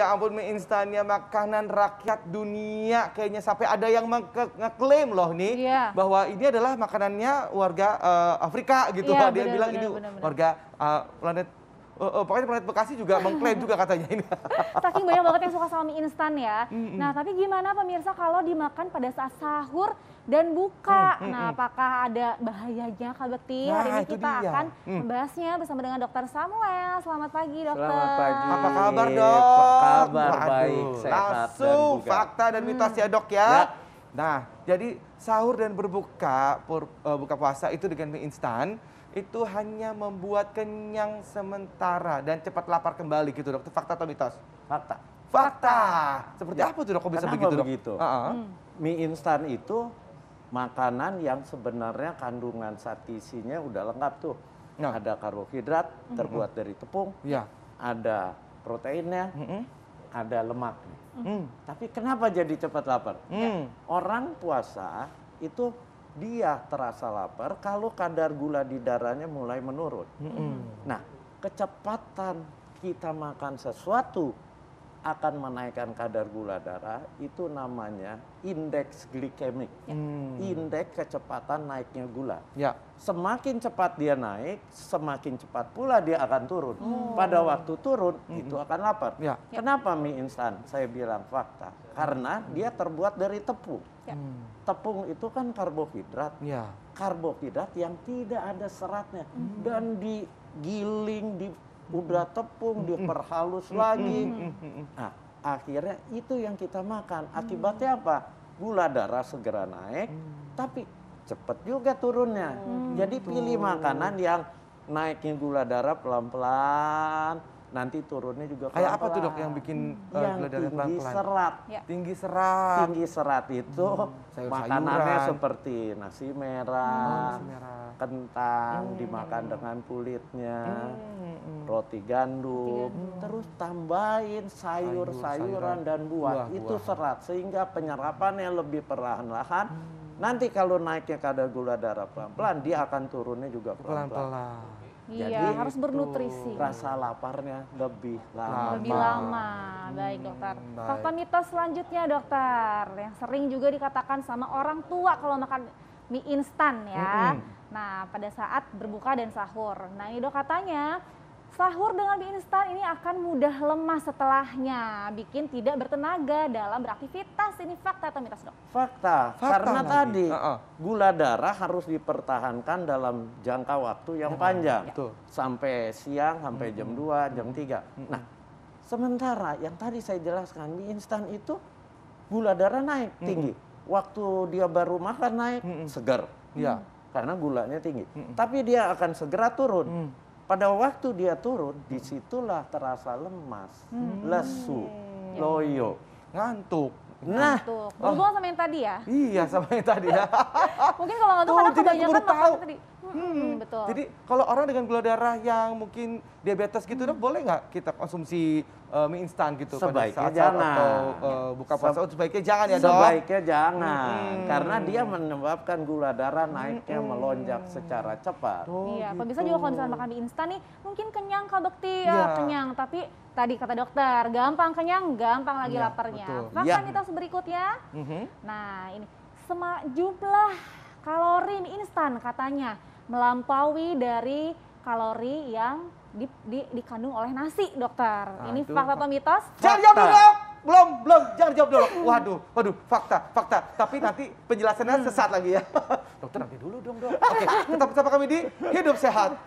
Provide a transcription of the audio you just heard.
ya ampun mie instannya makanan rakyat dunia kayaknya sampai ada yang mengklaim loh nih yeah. bahwa ini adalah makanannya warga uh, Afrika gitu yeah, dia bilang bener, ini bener. warga uh, planet Uh, uh, pokoknya planet Bekasi juga mengklaim juga katanya ini. Saking banyak banget yang suka sama mie instan ya. Mm hmm Nah, tapi gimana pemirsa kalau dimakan pada saat sahur dan buka? Mm hmm Nah, mm. apakah ada bahayanya Kak Bekti? Nah, Hari ini kita dia. akan mm. membahasnya bersama dengan Dokter Samuel. Selamat pagi, Dokter. Selamat pagi. Apa kabar, Dok? Apa kabar? Waduh. Baik, sehat dan fakta dan mitos hmm. ya, mm. Dok ya. Nah. Nah, jadi sahur dan berbuka pur, uh, buka puasa itu dengan mie instan itu hanya membuat kenyang sementara dan cepat lapar kembali gitu dokter fakta atau mitos? Fakta. Fakta. Seperti ya. apa tuh dok? Kok bisa Kenapa begitu Begitu? Uh -huh. Hmm. Mie instan itu makanan yang sebenarnya kandungan zat udah lengkap tuh. Nah. Ada karbohidrat uh hmm. -huh. terbuat dari tepung, ya. ada proteinnya, uh hmm. -huh. ada lemak. hmm. Tapi kenapa jadi cepat lapar? Hmm. orang puasa itu dia terasa lapar kalau kadar gula di darahnya mulai menurun. Mm -hmm. Nah, kecepatan kita makan sesuatu akan menaikkan kadar gula darah itu namanya indeks glikemik, ya. Hmm. indeks kecepatan naiknya gula. Ya. Semakin cepat dia naik, semakin cepat pula dia akan turun. Oh. Pada waktu turun hmm. itu akan lapar. Ya. Kenapa mie instan? Saya bilang fakta, karena hmm. dia terbuat dari tepung. Ya. Tepung itu kan karbohidrat, ya. karbohidrat yang tidak ada seratnya hmm. dan digiling di udah tepung diperhalus lagi. Nah, akhirnya itu yang kita makan. Akibatnya mm. apa? Gula darah segera naik, mm. tapi cepet juga turunnya. Mm. Jadi pilih makanan yang naiknya gula darah pelan-pelan, nanti turunnya juga pelan-pelan. Kayak apa tuh dok yang bikin uh, yang gula darah pelan-pelan? serat. Ya. Tinggi serat. Tinggi serat itu hmm. makanannya seperti nasi merah, hmm, kentang hmm. dimakan dengan kulitnya. Hmm roti gandum, gandum. terus tambahin sayur-sayuran Sayur, dan buah. buah itu buah. serat sehingga penyerapannya lebih perlahan-lahan. Hmm. Nanti kalau naiknya kadar gula darah pelan-pelan, dia akan turunnya juga pelan-pelan. Jadi iya, harus bernutrisi. Rasa laparnya lebih lama. Lebih lama. Baik, dokter. Hmm, baik. mitos selanjutnya, dokter, yang sering juga dikatakan sama orang tua kalau makan mie instan ya. -hmm. Nah, pada saat berbuka dan sahur. Nah, ini dok katanya Sahur dengan mie instan ini akan mudah lemah setelahnya, bikin tidak bertenaga dalam beraktivitas. Ini fakta atau mitos dok? Fakta, fakta karena nanti. tadi uh-uh. gula darah harus dipertahankan dalam jangka waktu yang panjang, ya. sampai siang, sampai hmm. jam 2, jam 3. Hmm. Nah, sementara yang tadi saya jelaskan mie instan itu gula darah naik hmm. tinggi, waktu dia baru makan naik hmm. segar, ya, karena gulanya tinggi. Hmm. Tapi dia akan segera turun. Hmm pada waktu dia turun, disitulah terasa lemas, hmm. lesu, iya. loyo, ngantuk. Nah, ngantuk. oh. sama yang tadi ya? Iya, sama yang tadi ya. Mungkin kalau ngantuk Tuh, karena kebanyakan makan tadi. Hmm, betul. Jadi kalau orang dengan gula darah yang mungkin diabetes gitu, hmm. boleh nggak kita konsumsi uh, mie instan gitu sebaiknya pada saat, -saat jangan. atau uh, eh, buka puasa? Se oh, sebaiknya jangan ya dok. Sebaiknya jangan, hmm. karena dia menyebabkan gula darah naiknya hmm. melonjak secara cepat. Oh, iya, gitu. pemirsa juga kalau misalnya makan mie instan nih, mungkin kenyang kalau dokter ya. ya kenyang, tapi tadi kata dokter gampang kenyang, gampang lagi ya, laparnya. Makan ya. berikutnya. Mm -hmm. Nah ini, Sema jumlah kalori mie instan katanya melampaui dari kalori yang di, di, dikandung oleh nasi, dokter. Aduh, ini fakta atau mitos? Jangan jawab dulu. Belum, belum. Jangan jawab dulu. Waduh, waduh, fakta, fakta. Tapi nanti penjelasannya hmm. sesat lagi ya. dokter nanti dulu dong, Dok. Oke, tetap bersama kami di Hidup Sehat.